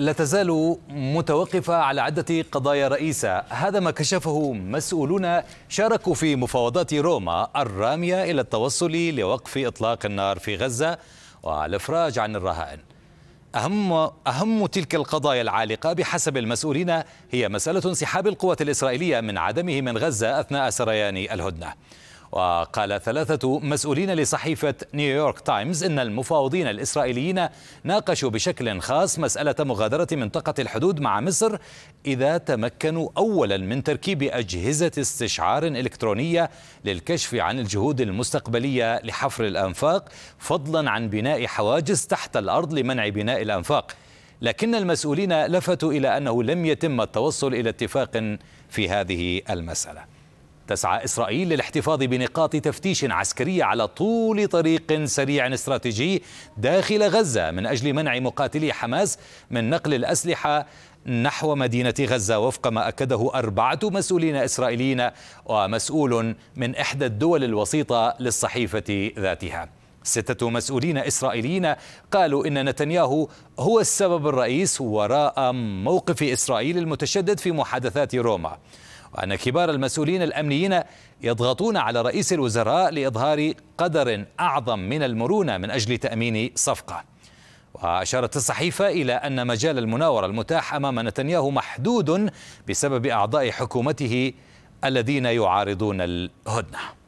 لا تزال متوقفة على عدة قضايا رئيسة هذا ما كشفه مسؤولون شاركوا في مفاوضات روما الرامية إلى التوصل لوقف إطلاق النار في غزة والإفراج عن الرهائن أهم, أهم تلك القضايا العالقة بحسب المسؤولين هي مسألة انسحاب القوات الإسرائيلية من عدمه من غزة أثناء سريان الهدنة وقال ثلاثة مسؤولين لصحيفة نيويورك تايمز إن المفاوضين الإسرائيليين ناقشوا بشكل خاص مسألة مغادرة منطقة الحدود مع مصر إذا تمكنوا أولا من تركيب أجهزة استشعار إلكترونية للكشف عن الجهود المستقبلية لحفر الأنفاق فضلا عن بناء حواجز تحت الأرض لمنع بناء الأنفاق لكن المسؤولين لفتوا إلى أنه لم يتم التوصل إلى اتفاق في هذه المسألة تسعى إسرائيل للاحتفاظ بنقاط تفتيش عسكرية على طول طريق سريع استراتيجي داخل غزة من أجل منع مقاتلي حماس من نقل الأسلحة نحو مدينة غزة وفق ما أكده أربعة مسؤولين إسرائيليين ومسؤول من إحدى الدول الوسيطة للصحيفة ذاتها ستة مسؤولين إسرائيليين قالوا إن نتنياهو هو السبب الرئيس وراء موقف إسرائيل المتشدد في محادثات روما وأن كبار المسؤولين الأمنيين يضغطون على رئيس الوزراء لإظهار قدر أعظم من المرونة من أجل تأمين صفقة وأشارت الصحيفة إلى أن مجال المناورة المتاح أمام نتنياهو محدود بسبب أعضاء حكومته الذين يعارضون الهدنه